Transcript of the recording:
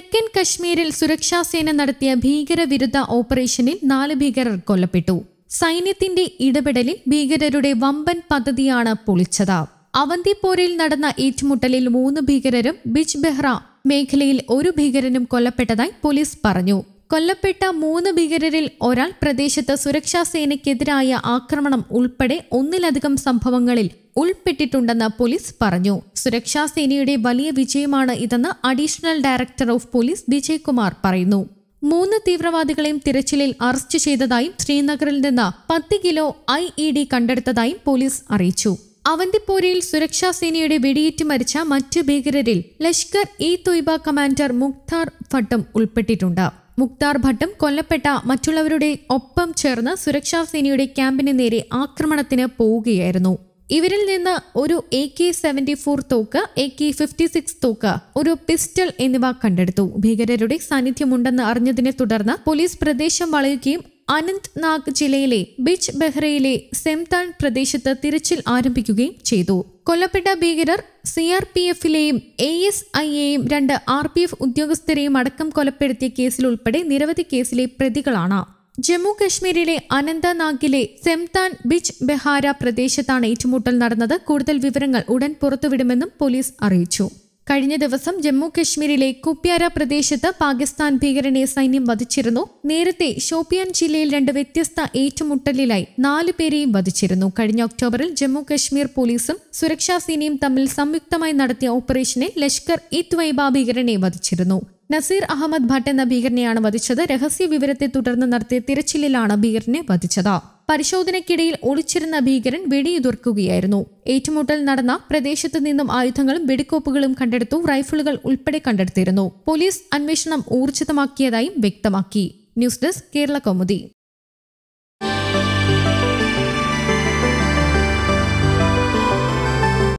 തെക്കൻ കശ്മീരിൽ സുരക്ഷാസേന നടത്തിയ ഭീകരവിരുദ്ധ ഓപ്പറേഷനിൽ നാല് ഭീകരർ കൊല്ലപ്പെട്ടു സൈന്യത്തിന്റെ ഇടപെടലിൽ ഭീകരരുടെ വമ്പൻ പദ്ധതിയാണ് പൊളിച്ചത് അവന്തിപ്പോരയിൽ നടന്ന ഏറ്റുമുട്ടലിൽ മൂന്ന് ഭീകരരും ബിജ് ബെഹ്റ മേഖലയിൽ ഒരു ഭീകരനും കൊല്ലപ്പെട്ടതായി പോലീസ് പറഞ്ഞു കൊല്ലപ്പെട്ട മൂന്ന് ഭീകരരിൽ ഒരാൾ പ്രദേശത്ത് സുരക്ഷാ സേനയ്ക്കെതിരായ ആക്രമണം ഉൾപ്പെടെ ഒന്നിലധികം സംഭവങ്ങളിൽ ഉൾപ്പെട്ടിട്ടുണ്ടെന്ന് പോലീസ് പറഞ്ഞു സുരക്ഷാ സേനയുടെ വലിയ വിജയമാണ് ഇതെന്ന് additional director of police Vijaykumar പറയുന്നു മൂന്ന് തീവ്രവാദികളെയും തിരച്ചിലിൽ അറസ്റ്റ് ചെയ്തതായും ശ്രീനഗറിൽ നിന്ന് പത്ത് കിലോ ഐ ഇ ഡി കണ്ടെടുത്തതായും പോലീസ് അറിയിച്ചു അവന്തിപ്പോരയിൽ സുരക്ഷാ സേനയുടെ വെടിയേറ്റ് മരിച്ച മറ്റ് ഭീകരരിൽ ലഷ്കർ ഇ തൊയ്ബ കമാൻഡർ മുഖ്താർ ഫട്ടും ഉൾപ്പെട്ടിട്ടുണ്ട് മുക്താർ ഭട്ടും കൊല്ലപ്പെട്ട മറ്റുള്ളവരുടെ ഒപ്പം ചേർന്ന് സുരക്ഷാ സേനയുടെ ക്യാമ്പിന് നേരെ ആക്രമണത്തിന് പോവുകയായിരുന്നു ഇവരിൽ നിന്ന് ഒരു എ കെ സെവന്റി ഫോർ തോക്ക് എ കെ ഫിഫ്റ്റി സിക്സ് തോക്ക് ഒരു പിസ്റ്റൾ എന്നിവ കണ്ടെടുത്തു ഭീകരരുടെ സാന്നിധ്യമുണ്ടെന്ന് അറിഞ്ഞതിനെ തുടർന്ന് പോലീസ് പ്രദേശം വളയുകയും അനന്ത്നാഗ് ജില്ലയിലെ ബിച്ച് ബെഹ്റയിലെ സെംതാൻ പ്രദേശത്ത് തിരച്ചിൽ ആരംഭിക്കുകയും ചെയ്തു കൊല്ലപ്പെട്ട ഭീകരർ സി ആർ പി എഫിലെയും എ എസ് ഐ എയും രണ്ട് ആർ പി എഫ് ഉദ്യോഗസ്ഥരെയും അടക്കം കൊലപ്പെടുത്തിയ കേസിൽ നിരവധി കേസിലെ പ്രതികളാണ് ജമ്മു കശ്മീരിലെ അനന്തനാഗിലെ സെംതാൻ ബിച്ച് ബെഹാര പ്രദേശത്താണ് ഏറ്റുമുട്ടൽ നടന്നത് കൂടുതൽ വിവരങ്ങൾ ഉടൻ പുറത്തുവിടുമെന്നും പോലീസ് അറിയിച്ചു കഴിഞ്ഞ ദിവസം ജമ്മു കശ്മീരിലെ കുപ്യാര പ്രദേശത്ത് പാകിസ്ഥാൻ ഭീകരനെ സൈന്യം വധിച്ചിരുന്നു നേരത്തെ ഷോപ്പിയാൻ ജില്ലയിൽ രണ്ട് വ്യത്യസ്ത ഏറ്റുമുട്ടലിലായി നാലു പേരെയും വധിച്ചിരുന്നു കഴിഞ്ഞ ഒക്ടോബറിൽ ജമ്മു കശ്മീർ പോലീസും സുരക്ഷാ സേനയും തമ്മിൽ സംയുക്തമായി നടത്തിയ ഓപ്പറേഷനിൽ ലഷ്കർ ഇ ത്വൈബ ഭീകരനെ വധിച്ചിരുന്നു നസീർ അഹമ്മദ് ഭട്ട് എന്ന ഭീകരനെയാണ് വധിച്ചത് രഹസ്യ വിവരത്തെ തുടർന്ന് നടത്തിയ തിരച്ചിലിലാണ് ഭീകരനെ വധിച്ചത് പരിശോധനയ്ക്കിടയിൽ ഒളിച്ചിരുന്ന ഭീകരൻ വെടിയുതിർക്കുകയായിരുന്നു ഏറ്റുമുട്ടൽ നടന്ന പ്രദേശത്ത് നിന്നും ആയുധങ്ങളും വെടിക്കോപ്പുകളും കണ്ടെടുത്തു റൈഫിളുകൾ ഉൾപ്പെടെ കണ്ടെടുത്തിരുന്നു പോലീസ് അന്വേഷണം ഊർജിതമാക്കിയതായും വ്യക്തമാക്കി ന്യൂസ് ഡെസ്ക് കേരള കൗമുദി